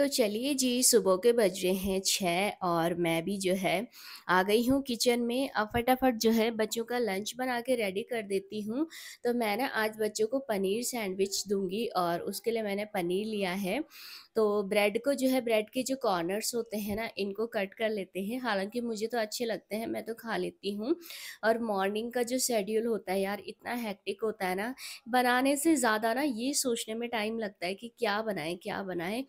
तो चलिए जी सुबह के बज रहे हैं छः और मैं भी जो है आ गई हूँ किचन में अब फटाफट जो है बच्चों का लंच बना के रेडी कर देती हूँ तो मैं ना आज बच्चों को पनीर सैंडविच दूंगी और उसके लिए मैंने पनीर लिया है तो ब्रेड को जो है ब्रेड के जो कॉर्नर्स होते हैं ना इनको कट कर लेते हैं हालांकि मुझे तो अच्छे लगते हैं मैं तो खा लेती हूँ और मॉर्निंग का जो शेड्यूल होता है यार इतना हैक्टिक होता है ना बनाने से ज़्यादा ना ये सोचने में टाइम लगता है कि क्या बनाएँ क्या बनाएँ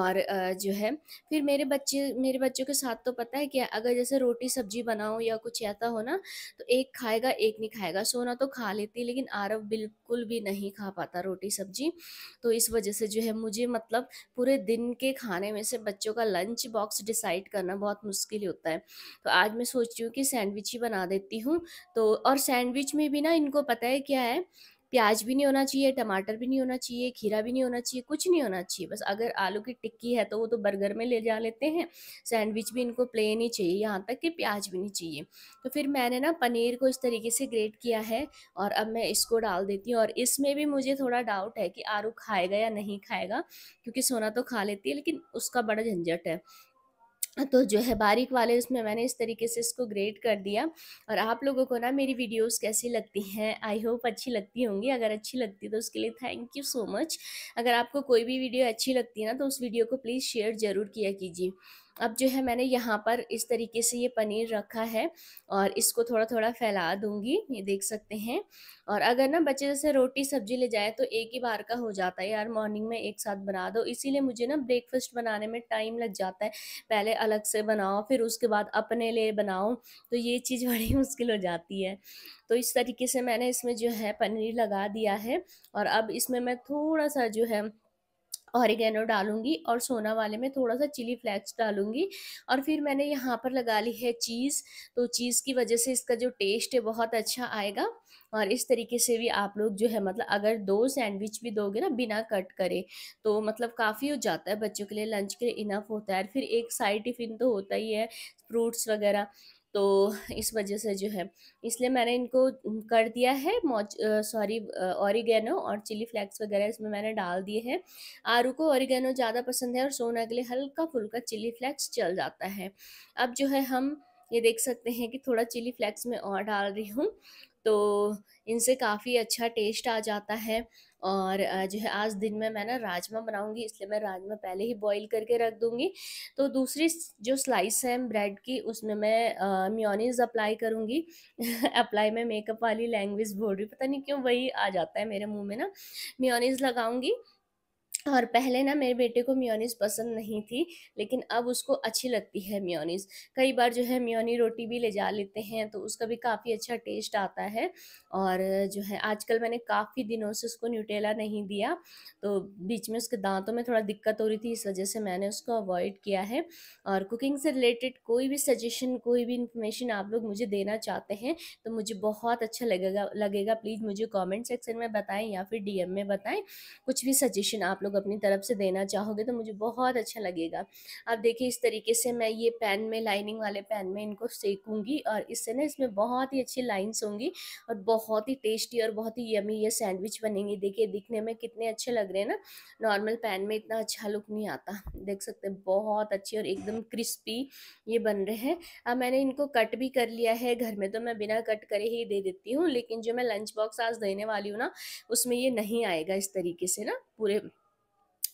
और और जो है फिर मेरे बच्चे मेरे बच्चों के साथ तो पता है कि अगर जैसे रोटी सब्जी बनाओ या कुछ ऐसा हो ना तो एक खाएगा एक नहीं खाएगा सोना तो खा लेती लेकिन आरव बिल्कुल भी नहीं खा पाता रोटी सब्जी तो इस वजह से जो है मुझे मतलब पूरे दिन के खाने में से बच्चों का लंच बॉक्स डिसाइड करना बहुत मुश्किल होता है तो आज मैं सोच रही हूँ कि सैंडविच ही बना देती हूँ तो और सैंडविच में भी ना इनको पता है क्या है प्याज भी नहीं होना चाहिए टमाटर भी नहीं होना चाहिए खीरा भी नहीं होना चाहिए कुछ नहीं होना चाहिए बस अगर आलू की टिक्की है तो वो तो बर्गर में ले जा लेते हैं सैंडविच भी इनको प्लेन ही चाहिए यहाँ तक कि प्याज भी नहीं चाहिए तो फिर मैंने ना पनीर को इस तरीके से ग्रेट किया है और अब मैं इसको डाल देती हूँ और इसमें भी मुझे थोड़ा डाउट है कि आलू खाएगा या नहीं खाएगा क्योंकि सोना तो खा लेती है लेकिन उसका बड़ा झंझट है तो जो है बारीक वाले उसमें मैंने इस तरीके से इसको ग्रेट कर दिया और आप लोगों को ना मेरी वीडियोस कैसी लगती हैं आई होप अच्छी लगती होंगी अगर अच्छी लगती तो उसके लिए थैंक यू सो मच अगर आपको कोई भी वीडियो अच्छी लगती है ना तो उस वीडियो को प्लीज़ शेयर ज़रूर किया कीजिए अब जो है मैंने यहाँ पर इस तरीके से ये पनीर रखा है और इसको थोड़ा थोड़ा फैला दूंगी ये देख सकते हैं और अगर ना बच्चे जैसे रोटी सब्जी ले जाए तो एक ही बार का हो जाता है यार मॉर्निंग में एक साथ बना दो इसीलिए मुझे ना ब्रेकफास्ट बनाने में टाइम लग जाता है पहले अलग से बनाओ फिर उसके बाद अपने लिए बनाओ तो ये चीज़ बड़ी मुश्किल हो जाती है तो इस तरीके से मैंने इसमें जो है पनीर लगा दिया है और अब इसमें मैं थोड़ा सा जो है ऑरिगेनो डालूंगी और सोना वाले में थोड़ा सा चिली फ्लेक्स डालूंगी और फिर मैंने यहाँ पर लगा ली है चीज़ तो चीज़ की वजह से इसका जो टेस्ट है बहुत अच्छा आएगा और इस तरीके से भी आप लोग जो है मतलब अगर दो सैंडविच भी दोगे ना बिना कट करे तो मतलब काफ़ी हो जाता है बच्चों के लिए लंच के लिए इनफ होता है फिर एक साइड टिफ़िन तो होता ही है फ्रूट्स वगैरह तो इस वजह से जो है इसलिए मैंने इनको कर दिया है मोच सॉरी ऑरिगेनो और चिली फ्लेक्स वगैरह इसमें मैंने डाल दिए हैं आरू को ऑरिगेनो ज़्यादा पसंद है और सोना के लिए हल्का फुल्का चिली फ्लेक्स चल जाता है अब जो है हम ये देख सकते हैं कि थोड़ा चिली फ्लेक्स में और डाल रही हूँ तो इनसे काफ़ी अच्छा टेस्ट आ जाता है और जो है आज दिन में मैं ना राजमा बनाऊंगी इसलिए मैं राजमा पहले ही बॉईल करके रख दूंगी तो दूसरी जो स्लाइस है ब्रेड की उसमें मैं म्योनीस अप्लाई करूंगी अप्लाई में मेकअप वाली लैंग्वेज बोल रही पता नहीं क्यों वही आ जाता है मेरे मुंह में ना म्योनीस लगाऊंगी और पहले ना मेरे बेटे को म्योनीस पसंद नहीं थी लेकिन अब उसको अच्छी लगती है म्योनीस कई बार जो है म्योनी रोटी भी ले जा लेते हैं तो उसका भी काफ़ी अच्छा टेस्ट आता है और जो है आजकल मैंने काफ़ी दिनों से उसको न्यूटेला नहीं दिया तो बीच में उसके दांतों में थोड़ा दिक्कत हो रही थी इस वजह से मैंने उसको अवॉइड किया है और कुकिंग से रिलेटेड कोई भी सजेशन कोई भी इंफॉर्मेशन आप लोग मुझे देना चाहते हैं तो मुझे बहुत अच्छा लगेगा लगेगा प्लीज़ मुझे कॉमेंट सेक्शन में बताएँ या फिर डी में बताएँ कुछ भी सजेशन आप लोग लोग अपनी तरफ से देना चाहोगे तो मुझे बहुत अच्छा लगेगा अब देखिए इस तरीके से मैं ये पैन में लाइनिंग वाले पैन में इनको सेकूँगी और इससे ना इसमें बहुत ही अच्छी लाइन्स होंगी और बहुत ही टेस्टी और बहुत ही यमी ये सैंडविच बनेंगे देखिए दिखने में कितने अच्छे लग रहे हैं ना नॉर्मल पैन में इतना अच्छा लुक नहीं आता देख सकते हैं बहुत अच्छी और एकदम क्रिस्पी ये बन रहे हैं अब मैंने इनको कट भी कर लिया है घर में तो मैं बिना कट करे ही दे देती हूँ लेकिन जो मैं लंच बॉक्स आज देने वाली हूँ ना उसमें ये नहीं आएगा इस तरीके से ना पूरे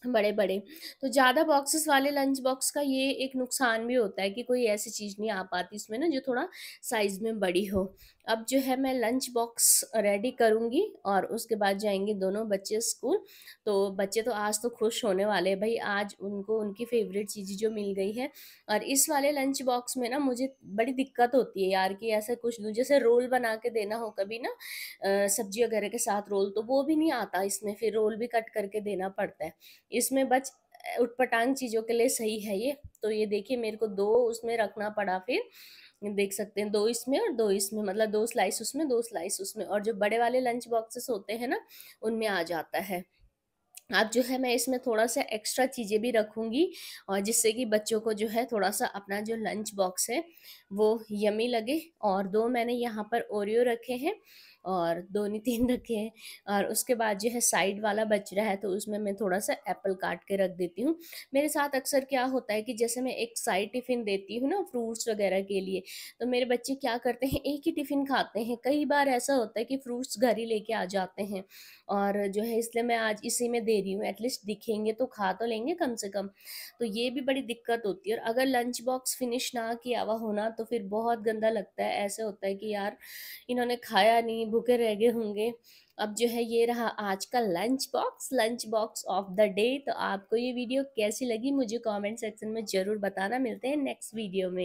बड़े बड़े तो ज़्यादा बॉक्सेस वाले लंच बॉक्स का ये एक नुकसान भी होता है कि कोई ऐसी चीज़ नहीं आ पाती इसमें ना जो थोड़ा साइज़ में बड़ी हो अब जो है मैं लंच बॉक्स रेडी करूँगी और उसके बाद जाएंगे दोनों बच्चे स्कूल तो बच्चे तो आज तो खुश होने वाले हैं भाई आज उनको उनकी फेवरेट चीज़ जो मिल गई है और इस वाले लंच बॉक्स में ना मुझे बड़ी दिक्कत होती है यार कि ऐसा कुछ दूँ जैसे रोल बना के देना हो कभी ना सब्जी वगैरह के साथ रोल तो वो भी नहीं आता इसमें फिर रोल भी कट करके देना पड़ता है इसमें बच उठपटांग चीज़ों के लिए सही है ये तो ये देखिए मेरे को दो उसमें रखना पड़ा फिर देख सकते हैं दो इसमें और दो इसमें मतलब दो स्लाइस उसमें दो स्लाइस उसमें और जो बड़े वाले लंच बॉक्सेस होते हैं ना उनमें आ जाता है अब जो है मैं इसमें थोड़ा सा एक्स्ट्रा चीज़ें भी रखूँगी और जिससे कि बच्चों को जो है थोड़ा सा अपना जो लंच बॉक्स है वो यमी लगे और दो मैंने यहाँ पर ओरियो रखे हैं और दो नहीं तीन रखे हैं और उसके बाद जो है साइड वाला बच रहा है तो उसमें मैं थोड़ा सा एप्पल काट के रख देती हूँ मेरे साथ अक्सर क्या होता है कि जैसे मैं एक साइड टिफ़िन देती हूँ ना फ्रूट्स वगैरह के लिए तो मेरे बच्चे क्या करते हैं एक ही टिफ़िन खाते हैं कई बार ऐसा होता है कि फ्रूट्स घर ही लेके आ जाते हैं और जो है इसलिए मैं आज इसी में दे रही हूँ एटलीस्ट दिखेंगे तो खा तो लेंगे कम से कम तो ये भी बड़ी दिक्कत होती है और अगर लंच बॉक्स फिनिश ना किया हुआ होना तो फिर बहुत गंदा लगता है ऐसे होता है कि यार इन्होंने खाया नहीं भूखे रह गए होंगे अब जो है ये रहा आज का lunch box lunch box of the day तो आपको ये वीडियो कैसी लगी मुझे कमेंट सेक्शन में ज़रूर बताना मिलते हैं नेक्स्ट वीडियो में